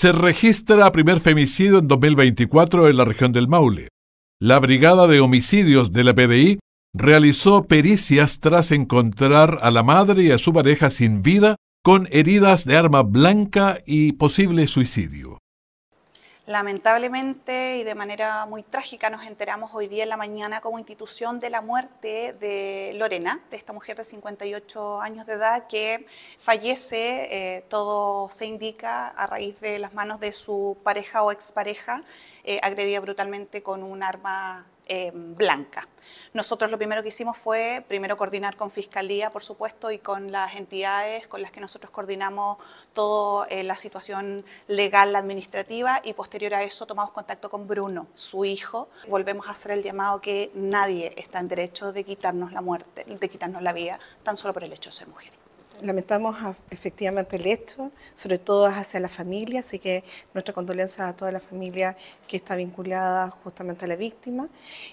Se registra primer femicidio en 2024 en la región del Maule. La Brigada de Homicidios de la PDI realizó pericias tras encontrar a la madre y a su pareja sin vida con heridas de arma blanca y posible suicidio. Lamentablemente y de manera muy trágica nos enteramos hoy día en la mañana como institución de la muerte de Lorena, de esta mujer de 58 años de edad que fallece, eh, todo se indica, a raíz de las manos de su pareja o expareja, eh, agredida brutalmente con un arma eh, blanca. Nosotros lo primero que hicimos fue, primero, coordinar con Fiscalía, por supuesto, y con las entidades con las que nosotros coordinamos toda eh, la situación legal, administrativa, y posterior a eso tomamos contacto con Bruno, su hijo. Volvemos a hacer el llamado que nadie está en derecho de quitarnos la muerte, de quitarnos la vida, tan solo por el hecho de ser mujer lamentamos efectivamente el hecho, sobre todo hacia la familia, así que nuestra condolencia a toda la familia que está vinculada justamente a la víctima.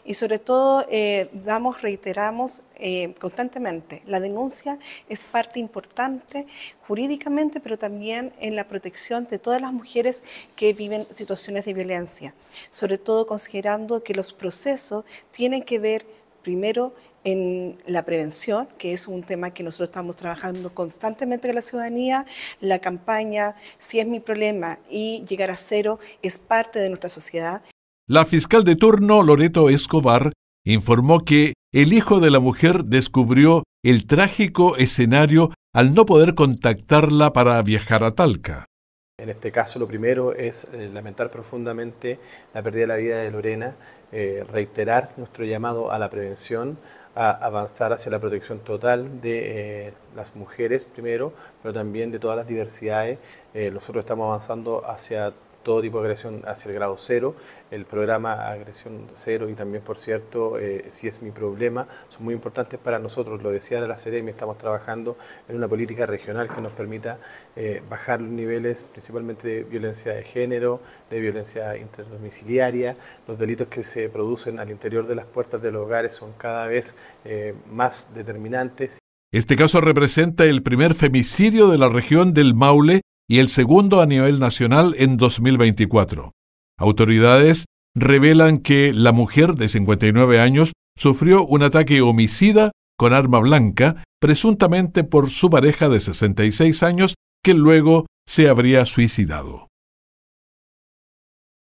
Y sobre todo eh, damos, reiteramos eh, constantemente, la denuncia es parte importante jurídicamente, pero también en la protección de todas las mujeres que viven situaciones de violencia, sobre todo considerando que los procesos tienen que ver Primero, en la prevención, que es un tema que nosotros estamos trabajando constantemente con la ciudadanía. La campaña Si es mi problema y llegar a cero es parte de nuestra sociedad. La fiscal de turno, Loreto Escobar, informó que el hijo de la mujer descubrió el trágico escenario al no poder contactarla para viajar a Talca. En este caso, lo primero es eh, lamentar profundamente la pérdida de la vida de Lorena, eh, reiterar nuestro llamado a la prevención, a avanzar hacia la protección total de eh, las mujeres primero, pero también de todas las diversidades. nosotros estamos avanzando hacia todo tipo de agresión hacia el grado cero. El programa Agresión Cero y también, por cierto, eh, Si es mi problema, son muy importantes para nosotros. Lo decía la Seremi, estamos trabajando en una política regional que nos permita eh, bajar los niveles principalmente de violencia de género, de violencia interdomiciliaria. Los delitos que se producen al interior de las puertas de los hogares son cada vez eh, más determinantes. Este caso representa el primer femicidio de la región del Maule y el segundo a nivel nacional en 2024. Autoridades revelan que la mujer de 59 años sufrió un ataque homicida con arma blanca, presuntamente por su pareja de 66 años, que luego se habría suicidado.